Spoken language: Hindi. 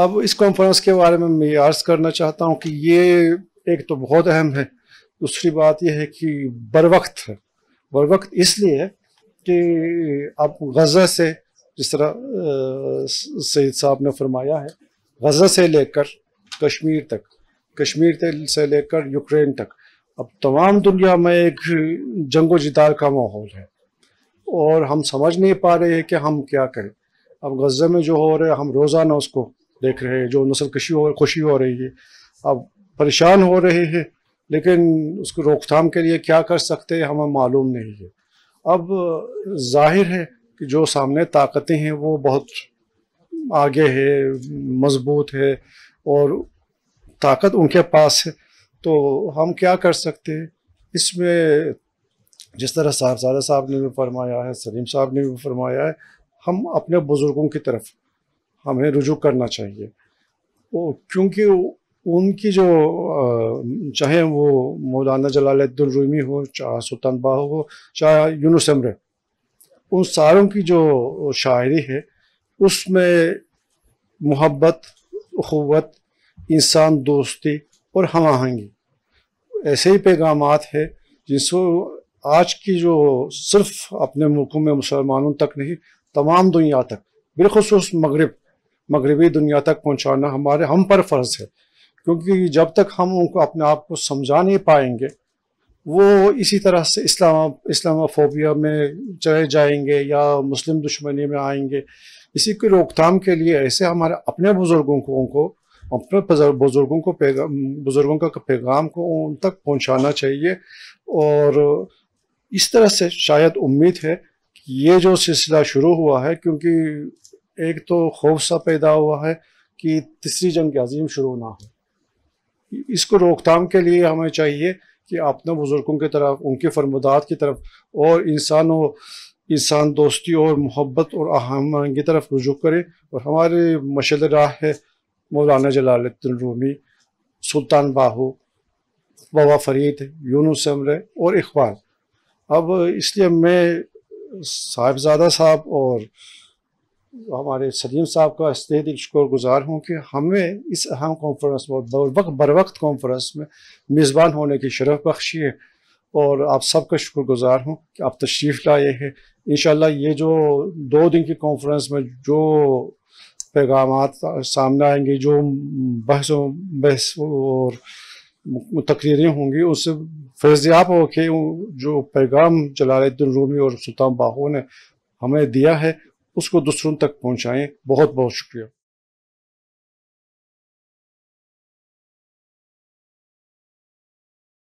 अब इस कॉन्फ्रेंस के बारे में मैं अर्ज करना चाहता हूँ कि ये एक तो बहुत अहम है दूसरी बात यह है कि बर वक्त है बर वक्त इसलिए कि आप गज़ा से जिस तरह सैद साहब ने फरमाया है गज़ा से लेकर कश्मीर तक कश्मीर से लेकर यूक्रेन तक अब तमाम दुनिया में एक जंगो जिदाल का माहौल है और हम समझ नहीं पा रहे हैं कि हम क्या करें अब गज़े में जो हो रहा है हम रोज़ाना उसको देख रहे हैं जो नस्ल खुशी हो खुशी हो रही है अब परेशान हो रहे हैं लेकिन उसको रोकथाम के लिए क्या कर सकते हैं हमें मालूम नहीं है अब जाहिर है कि जो सामने ताकतें हैं वो बहुत आगे है मजबूत है और ताकत उनके पास है तो हम क्या कर सकते हैं इसमें जिस तरह साहबजादा साहब ने भी फरमाया है सलीम साहब ने भी फरमाया है हम अपने बुज़ुर्गों की तरफ हमें रुजू करना चाहिए क्योंकि उनकी जो चाहे वो मौलाना जलालुद्दीन रूमी हो चाहे सुल्तान बाह हो चाहे यूनुस अमर उन सारों की जो शायरी है उसमें मोहब्बत अखवत इंसान दोस्ती और हम आहंगी ऐसे ही पैगाम है जिसको आज की जो सिर्फ अपने मुल्कों में मुसलमानों तक नहीं तमाम दुनिया तक बिलखसूस मगरब मगरबी दुनिया तक पहुँचाना हमारे हम पर फ़र्ज़ है क्योंकि जब तक हम उनको अपने आप को समझा नहीं पाएंगे वो इसी तरह से इस्लाम इस्लामोफोबिया में चले जाएंगे या मुस्लिम दुश्मनी में आएंगे इसी की रोकथाम के लिए ऐसे हमारे अपने बुज़ुर्गों को उनको अपने बुज़ुर्गों को पैगाम बुज़ुर्गों का पैगाम को उन तक पहुंचाना चाहिए और इस तरह से शायद उम्मीद है कि ये जो सिलसिला शुरू हुआ है क्योंकि एक तो खौफ सा पैदा हुआ है कि तीसरी जंग अजीम शुरू ना हो इसको रोकथाम के लिए हमें चाहिए कि अपने बुज़ुर्गों की तरफ उनके फरमदात की तरफ और इंसानों इंसान दोस्ती और मोहब्बत और अहम की तरफ रुजू करें और हमारे मशल राह है मौलाना जलालुद्दीन रूमी सुल्तान बाहू बाबा फरीद यूनुस अमरे और इकबाल अब इसलिए मैं साहिबजादा साहब और हमारे सलीम साहब का शुक्र गुज़ार हूँ कि हमें इस अहम कॉन्फ्रेंस में वक्त बर वक्त कॉन्फ्रेंस में मेज़बान होने की शरफ बख्शी है और आप सबका गुजार हूँ कि आप तशरीफ़ लाए हैं इन ये जो दो दिन की कॉन्फ्रेंस में जो पैगाम सामने आएंगे जो बहसों बहस और तकरीरें होंगी उससे फैजियाब हो के जो पैगाम जलाद्दीन रूमी और सुल्तान बाहू ने हमें दिया है उसको दूसरों तक पहुंचाएं बहुत बहुत शुक्रिया